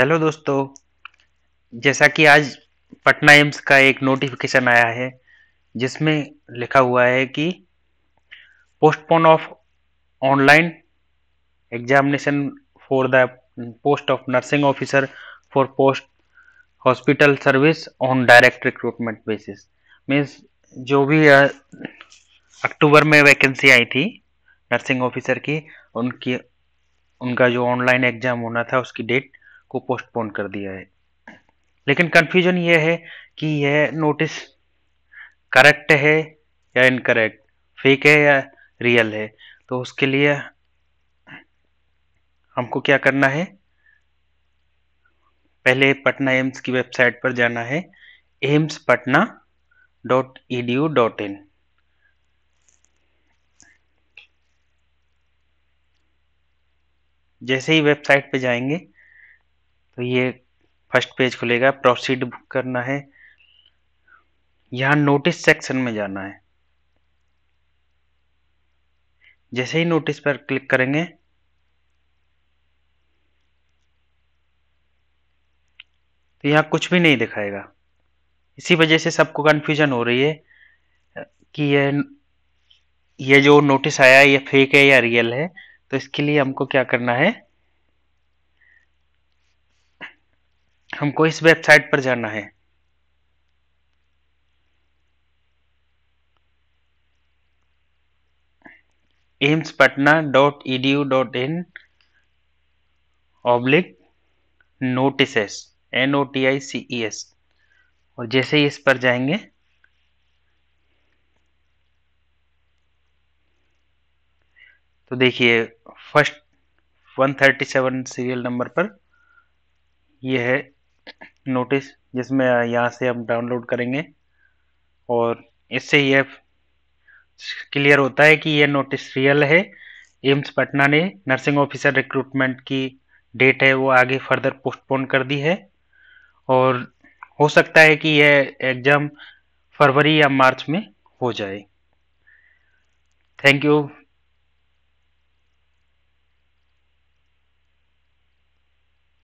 hello दोस्तों जैसा कि आज पटना एम्स का एक नोटिफिकेशन आया है जिसमें लिखा हुआ है कि postpone of online examination for the post of nursing officer for post hospital service on direct recruitment basis means जो भी अक्टूबर में वैकेंसी आई थी नर्सिंग ऑफिसर की उनकी उनका जो ऑनलाइन एग्जाम होना था उसकी डेट को पोस्टपोन कर दिया है लेकिन कंफ्यूजन यह है कि यह नोटिस करेक्ट है या इनकरेक्ट फेक है या रियल है तो उसके लिए हमको क्या करना है पहले पटना एम्स की वेबसाइट पर जाना है AIIMS Patna dot E D U dot in जैसे ही वेबसाइट पर जाएंगे तो ये फर्स्ट पेज खुलेगा प्रोसीड बुक करना है यहाँ नोटिस सेक्शन में जाना है जैसे ही नोटिस पर क्लिक करेंगे तो यहाँ कुछ भी नहीं दिखाएगा इसी वजह से सबको कन्फ्यूजन हो रही है कि ये ये जो नोटिस आया है ये फेक है या रियल है तो इसके लिए हमको क्या करना है हमको इस वेबसाइट पर जाना है AIIMS Patna dot E D U dot in oblique notice N O T I C E S और जैसे ही इस पर जाएंगे तो देखिए फर्स्ट 137 सीरियल नंबर पर यह है नोटिस जिसमें यहाँ से हम डाउनलोड करेंगे और इससे ये क्लियर होता है कि ये नोटिस रियल है एम्स पटना ने नर्सिंग ऑफिसर रिक्रूटमेंट की डेट है वो आगे फर्दर पोस्टपोन कर दी है और हो सकता है कि यह एग्ज़ाम फरवरी या मार्च में हो जाए थैंक यू